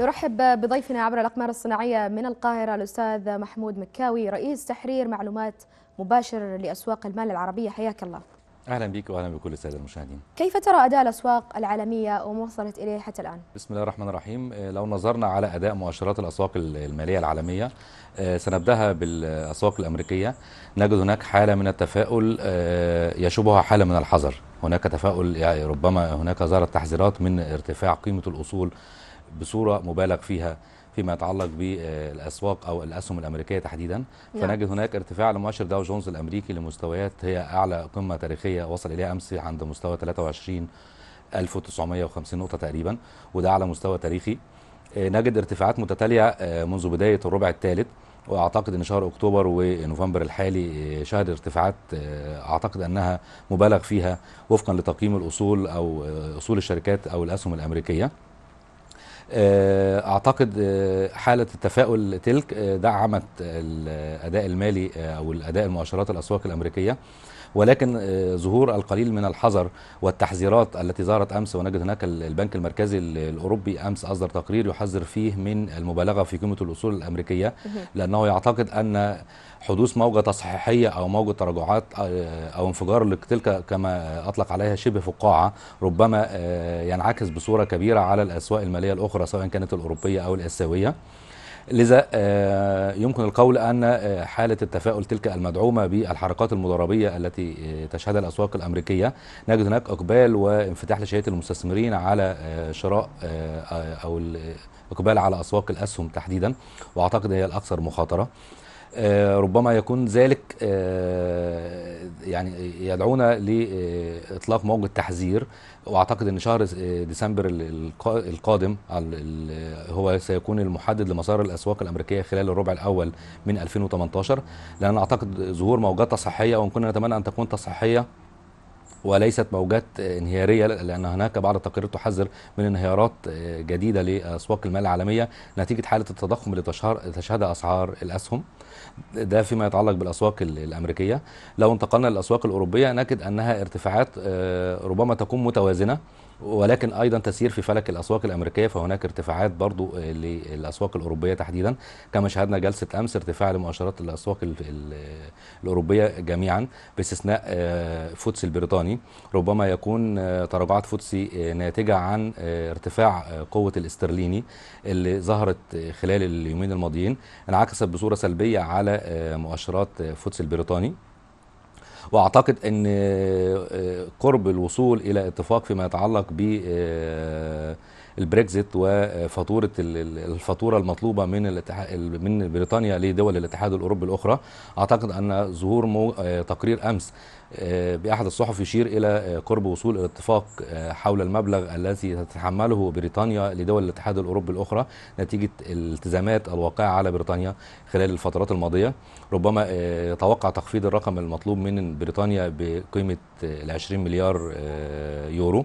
نرحب بضيفنا عبر الأقمار الصناعية من القاهرة الأستاذ محمود مكاوي رئيس تحرير معلومات مباشر لأسواق المال العربية حياك الله اهلا بك واهلا بكل الساده المشاهدين. كيف ترى اداء الاسواق العالميه وما وصلت اليه حتى الان؟ بسم الله الرحمن الرحيم، آه، لو نظرنا على اداء مؤشرات الاسواق الماليه العالميه آه، سنبداها بالاسواق الامريكيه، نجد هناك حاله من التفاؤل آه، يشوبها حاله من الحذر، هناك تفاؤل يعني ربما هناك ظهرت تحذيرات من ارتفاع قيمه الاصول بصوره مبالغ فيها فيما يتعلق بالاسواق او الاسهم الامريكيه تحديدا نعم. فنجد هناك ارتفاع لمؤشر داو جونز الامريكي لمستويات هي اعلى قمه تاريخيه وصل اليها امس عند مستوى 23 1950 نقطه تقريبا وده اعلى مستوى تاريخي آه، نجد ارتفاعات متتاليه آه، منذ بدايه الربع الثالث واعتقد ان شهر اكتوبر ونوفمبر الحالي آه، شهر ارتفاعات اعتقد انها مبالغ فيها وفقا لتقييم الاصول او اصول الشركات او الاسهم الامريكيه آه، اعتقد آه، حاله التفاؤل تلك آه، دعمت الاداء المالي او الاداء المؤشرات الاسواق الامريكيه ولكن آه، ظهور القليل من الحذر والتحذيرات التي ظهرت امس ونجد هناك البنك المركزي الاوروبي امس اصدر تقرير يحذر فيه من المبالغه في قيمه الاصول الامريكيه لانه يعتقد ان حدوث موجه تصحيحيه او موجه تراجعات آه، او انفجار لتلك كما اطلق عليها شبه فقاعه ربما آه، ينعكس بصوره كبيره على الاسواق الماليه الاخرى سواء كانت الاوروبيه او الاسيويه لذا آه، يمكن القول أن آه، حالة التفاؤل تلك المدعومة بالحركات المضاربية التي آه، تشهدها الأسواق الأمريكية نجد هناك إقبال وانفتاح لشهية المستثمرين على شراء أو الإقبال على أسواق الأسهم تحديدا وأعتقد هي الأكثر مخاطرة آه، ربما يكون ذلك آه، يعني يدعونا لاطلاق موجة تحذير واعتقد ان شهر آه، ديسمبر القادم هو سيكون المحدد لمسار الاسواق الامريكيه خلال الربع الاول من 2018 لان اعتقد ظهور موجات تصحيحيه وان كنا نتمنى ان تكون تصحيحيه وليست موجات انهياريه لان هناك بعض التقارير تحذر من انهيارات آه، جديده لاسواق المال العالميه نتيجه حاله التضخم اللي تشهدها اسعار الاسهم ده فيما يتعلق بالاسواق الامريكيه لو انتقلنا للاسواق الاوروبيه نجد انها ارتفاعات آه، ربما تكون متوازنه ولكن ايضا تسير في فلك الاسواق الامريكيه فهناك ارتفاعات برضو آه، للاسواق الاوروبيه تحديدا كما شاهدنا جلسه امس ارتفاع لمؤشرات الاسواق الاوروبيه جميعا باستثناء آه، فوتسي البريطاني ربما يكون آه، تراجعات فوتسي ناتجه عن ارتفاع قوه الاسترليني اللي ظهرت خلال اليومين الماضيين انعكست بصوره سلبيه على مؤشرات فوتسي البريطاني واعتقد ان آه، آه، قرب الوصول الى اتفاق فيما يتعلق ب آه، البريكزيت وفاتوره الفاتوره المطلوبه من من بريطانيا لدول الاتحاد الاوروبي الاخرى اعتقد ان ظهور تقرير امس آه، بأحد الصحف يشير إلى آه، قرب وصول الاتفاق آه، حول المبلغ الذي تتحمله بريطانيا لدول الاتحاد الأوروبي الأخرى نتيجة الالتزامات الواقعة على بريطانيا خلال الفترات الماضية ربما يتوقع تخفيض الرقم المطلوب من بريطانيا بقيمة 20 مليار يورو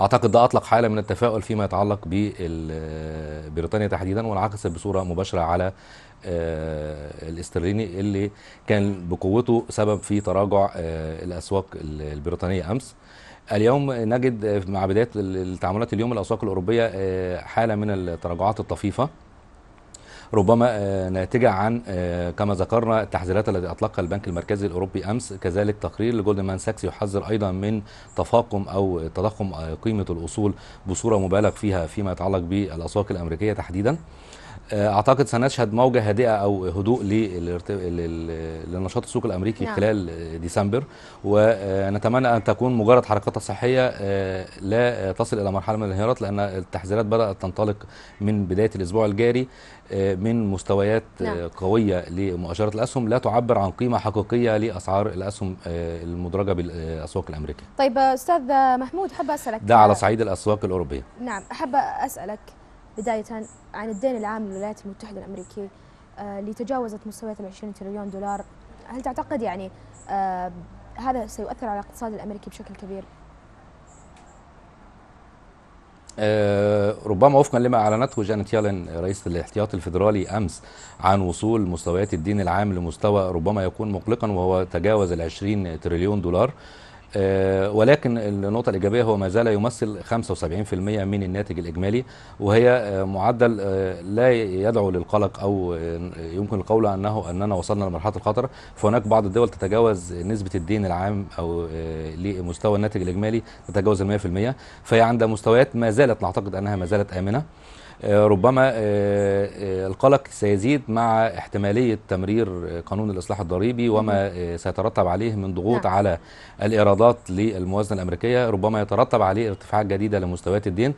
اعتقد ده اطلق حاله من التفاؤل فيما يتعلق ببريطانيا تحديدا وانعكست بصوره مباشره على آه، الاسترليني اللي كان بقوته سبب في تراجع آه، الاسواق البريطانيه امس اليوم نجد مع بدايه التعاملات اليوم الاسواق الاوروبيه آه، حاله من التراجعات الطفيفه ربما آه، ناتجه عن آه، كما ذكرنا التحذيرات التي اطلقها البنك المركزي الاوروبي امس كذلك تقرير لجولدمان ساكس يحذر ايضا من تفاقم او تضخم آه، قيمه الاصول بصوره مبالغ فيها فيما يتعلق بالاسواق الامريكيه تحديدا آه، اعتقد سنشهد موجه هادئه او هدوء للنشاط السوق الامريكي نعم. خلال آه، ديسمبر ونتمنى آه، ان تكون مجرد حركات صحيه لا تصل الى مرحله من الانهيارات لان التحذيرات بدات تنطلق من بدايه الاسبوع الجاري من مستويات نعم. قويه لمؤشرات الاسهم لا تعبر عن قيمه حقيقيه لاسعار الاسهم المدرجه بالاسواق الامريكيه. طيب استاذ محمود حابه اسالك ده على صعيد الاسواق الاوروبيه. نعم حابه اسالك بداية عن الدين العام للولايات المتحدة الأمريكية آه، اللي تجاوزت مستويات ال 20 تريليون دولار هل تعتقد يعني آه، هذا سيؤثر على الاقتصاد الأمريكي بشكل كبير؟ آه، ربما وفقا لما اعلنته جانيت يالن رئيسه الاحتياطي الفيدرالي امس عن وصول مستويات الدين العام لمستوى ربما يكون مقلقا وهو تجاوز ال 20 تريليون دولار آه، ولكن النقطة الإيجابية هو ما زال يمثل 75% من الناتج الإجمالي وهي آه، معدل آه، لا يدعو للقلق أو يمكن القول أنه أننا وصلنا لمرحلة الخطر فهناك بعض الدول تتجاوز نسبة الدين العام أو لمستوى الناتج الإجمالي تتجاوز ال 100% فهي عند مستويات ما زالت نعتقد أنها ما زالت آمنة آه، ربما آه، آه، القلق سيزيد مع احتمالية تمرير قانون الإصلاح الضريبي وما سيترتب عليه من ضغوط نعم. على الإيرادات للموازنة الأمريكية ربما يترتب عليه ارتفاعات جديدة لمستويات الدين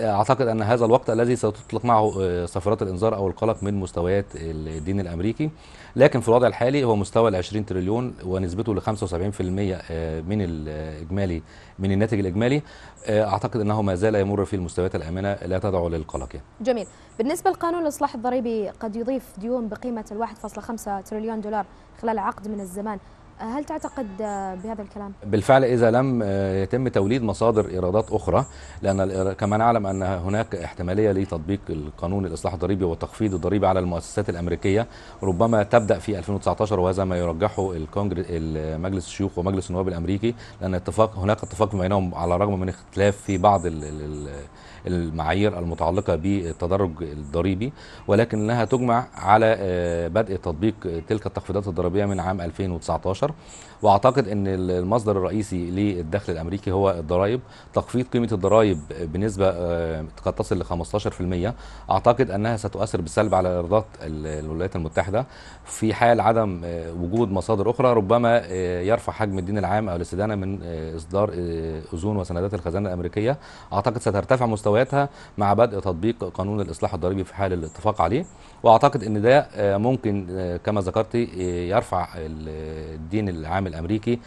أعتقد أن هذا الوقت الذي ستطلق معه صفرات الإنذار أو القلق من مستويات الدين الأمريكي لكن في الوضع الحالي هو مستوى ال 20 تريليون ونسبته ل 75% من الإجمالي من الناتج الاجمالي آه، اعتقد انه ما زال يمر في المستويات الامنه لا تدعو للقلق يعني. جميل بالنسبه لقانون الاصلاح الضريبي قد يضيف ديون بقيمه 1.5 تريليون دولار خلال عقد من الزمان هل تعتقد بهذا الكلام؟ بالفعل إذا لم آه، يتم توليد مصادر إيرادات أخرى لأن آه، كما نعلم أن هناك احتمالية لتطبيق القانون الإصلاح الضريبي وتخفيض الضريبة على المؤسسات الأمريكية ربما تبدأ في 2019 وهذا ما يرجحه الكونجرس مجلس الشيوخ ومجلس النواب الأمريكي لأن اتفاق هناك اتفاق بينهم على الرغم من اختلاف في بعض المعايير المتعلقة بالتدرج الضريبي ولكنها تجمع على آه، بدء تطبيق تلك التخفيضات الضريبية من عام 2019 اكتر واعتقد ان المصدر الرئيسي للدخل الامريكي هو الضرائب تخفيض قيمه الضرائب بنسبه آه، قد تصل ل 15% اعتقد انها ستؤثر بالسلب على ايرادات الولايات المتحده في حال عدم آه، وجود مصادر اخرى ربما آه، يرفع حجم الدين العام او الاستدانه من اصدار اذون وسندات الخزانه الامريكيه اعتقد سترتفع مستوياتها مع بدء تطبيق قانون الاصلاح الضريبي في حال الاتفاق عليه واعتقد ان ده ممكن كما ذكرت يرفع الدين الدين العام الامريكي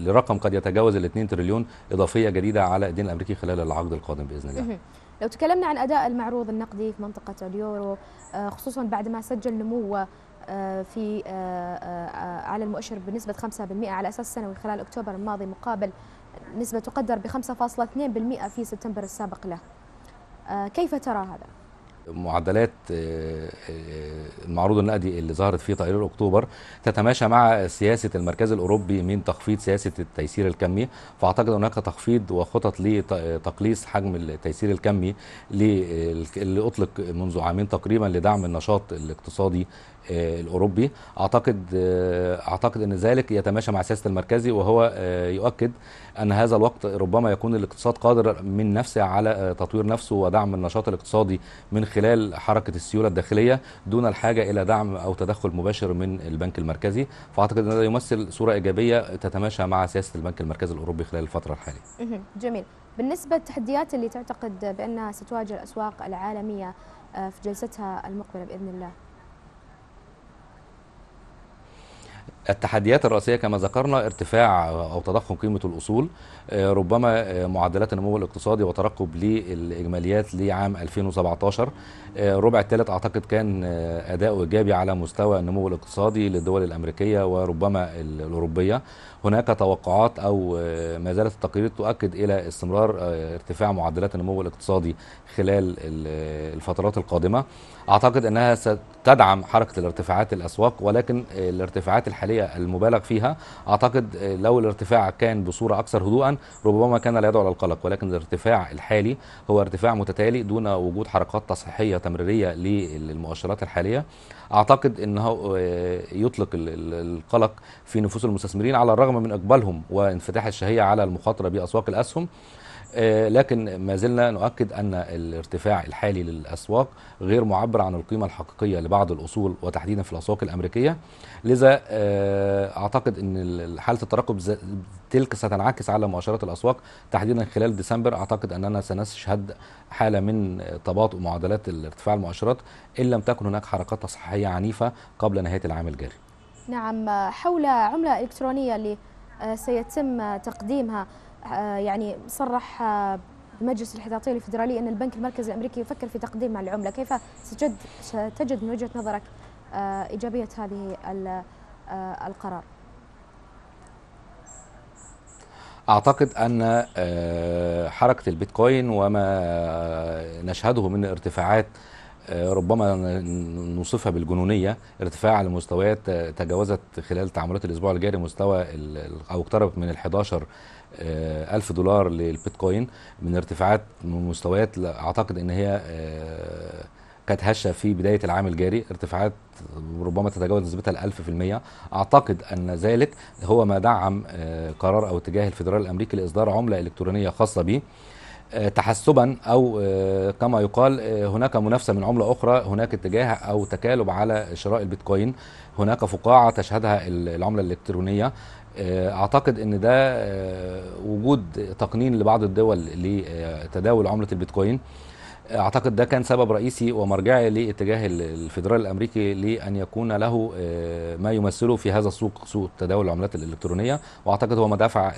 لرقم قد يتجاوز ال 2 تريليون اضافيه جديده على الدين الامريكي خلال العقد القادم باذن الله. لو تكلمنا عن اداء المعروض النقدي في منطقه اليورو آه، خصوصا بعد ما سجل نموه آه، في آه، على المؤشر بنسبه 5% على اساس سنوي خلال اكتوبر الماضي مقابل نسبه تقدر ب 5.2% في سبتمبر السابق له. كيف ترى هذا؟ معدلات آه، آه، المعروض النقدي اللي ظهرت في تقرير اكتوبر تتماشى مع سياسه المركز الاوروبي من تخفيض سياسه التيسير الكمي فاعتقد هناك تخفيض وخطط لتقليص حجم التيسير الكمي اللي اطلق منذ عامين تقريبا لدعم النشاط الاقتصادي آه، الاوروبي اعتقد اعتقد ان ذلك يتماشى مع سياسه المركزي وهو يؤكد ان هذا الوقت ربما يكون الاقتصاد قادر من نفسه على تطوير نفسه ودعم النشاط الاقتصادي من خلال حركه السيوله الداخليه دون الحاجه الى دعم او تدخل مباشر من البنك المركزي فاعتقد ان هذا يمثل صوره ايجابيه تتماشى مع سياسه البنك المركزي الاوروبي خلال الفتره الحاليه. جميل، بالنسبه للتحديات اللي تعتقد بانها ستواجه الاسواق العالميه آه، في جلستها المقبله باذن الله. التحديات الرئيسيه كما ذكرنا ارتفاع او تضخم قيمه الاصول آه، ربما آه، معدلات النمو الاقتصادي وترقب للاجماليات لعام 2017 آه، الربع الثالث اعتقد كان اداؤه ايجابي على مستوى النمو الاقتصادي للدول الامريكيه وربما الاوروبيه هناك توقعات او ما زالت التقارير تؤكد الى استمرار ارتفاع معدلات النمو الاقتصادي خلال الفترات القادمه اعتقد انها ستدعم حركه الارتفاعات الاسواق ولكن الارتفاعات الحاليه العمليه المبالغ فيها اعتقد لو الارتفاع كان بصوره اكثر هدوءا ربما كان لا يدعو للقلق ولكن الارتفاع الحالي هو ارتفاع متتالي دون وجود حركات تصحيحيه تمريريه للمؤشرات الحاليه اعتقد انه آه، يطلق القلق في نفوس المستثمرين على الرغم من اقبالهم وانفتاح الشهيه على المخاطره باسواق الاسهم آه، لكن ما زلنا نؤكد ان الارتفاع الحالي للاسواق غير معبر عن القيمه الحقيقيه لبعض الاصول وتحديدا في الاسواق الامريكيه لذا آه، آه، اعتقد ان حاله التراكم تلك ستنعكس على مؤشرات الاسواق تحديدا خلال ديسمبر اعتقد اننا سنشهد حاله من تباطؤ معادلات ارتفاع المؤشرات ان لم تكن هناك حركات تصحيحيه عنيفه قبل نهايه العام الجاري. نعم حول عمله الكترونيه اللي آه، سيتم تقديمها آه، يعني صرح مجلس الاحتياطي الفيدرالي ان البنك المركزي الامريكي يفكر في تقديم العمله، كيف ستجد ستجد من وجهه نظرك ايجابيه هذه آه، القرار اعتقد ان آه، حركه البيتكوين وما نشهده من ارتفاعات آه، ربما نوصفها بالجنونيه ارتفاع لمستويات تجاوزت خلال تعاملات الاسبوع الجاري مستوى او اقتربت من ال 11 ألف دولار للبيتكوين من ارتفاعات من مستويات اعتقد ان هي كانت هشه في بدايه العام الجاري ارتفاعات ربما تتجاوز نسبتها ال 1000% اعتقد ان ذلك هو ما دعم آه، قرار او اتجاه الفدرال الامريكي لاصدار عمله الكترونيه خاصه به آه، تحسبا او آه، كما يقال هناك منافسه من عمله اخرى هناك اتجاه او تكالب على شراء البيتكوين هناك فقاعه تشهدها العمله الالكترونيه اعتقد ان ده وجود تقنين لبعض الدول لتداول عمله البيتكوين اعتقد ده كان سبب رئيسي ومرجعي لاتجاه الفدرال الامريكي لان يكون له آه، ما يمثله في هذا السوق سوق تداول العملات الالكترونيه واعتقد هو ما دفع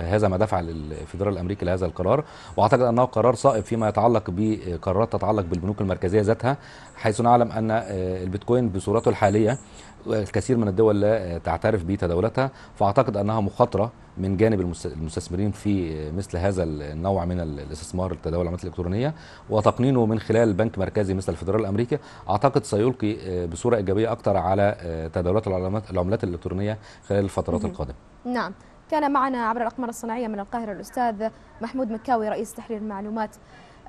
هذا ما دفع للفدرال الامريكي لهذا القرار واعتقد انه قرار صائب فيما يتعلق بقرارات تتعلق بالبنوك المركزيه ذاتها حيث نعلم ان آه، البيتكوين بصورته الحاليه الكثير آه، من الدول لا تعترف بتداولتها فاعتقد انها مخاطره من جانب المستثمرين في مثل هذا النوع من الاستثمار التداول العملات الالكترونيه وتقنينه من خلال بنك مركزي مثل الفدرال الامريكي اعتقد سيلقي آه، بصوره ايجابيه اكثر على آه، تداولات العملات الالكترونيه خلال الفترات القادمه. نعم. كان معنا عبر الأقمار الصناعية من القاهرة الأستاذ محمود مكاوي رئيس تحرير معلومات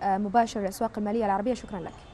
آه، مباشر للأسواق المالية العربية شكرا لك